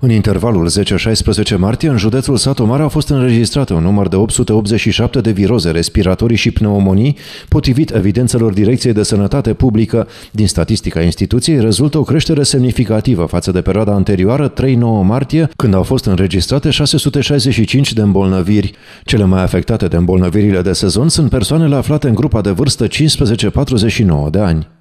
În intervalul 10-16 martie, în județul Satu Mare a fost înregistrat un număr de 887 de viroze respiratorii și pneumonii, potrivit evidențelor Direcției de Sănătate Publică. Din statistica instituției rezultă o creștere semnificativă față de perioada anterioară, 3-9 martie, când au fost înregistrate 665 de îmbolnăviri. Cele mai afectate de îmbolnăvirile de sezon sunt persoanele aflate în grupa de vârstă 15-49 de ani.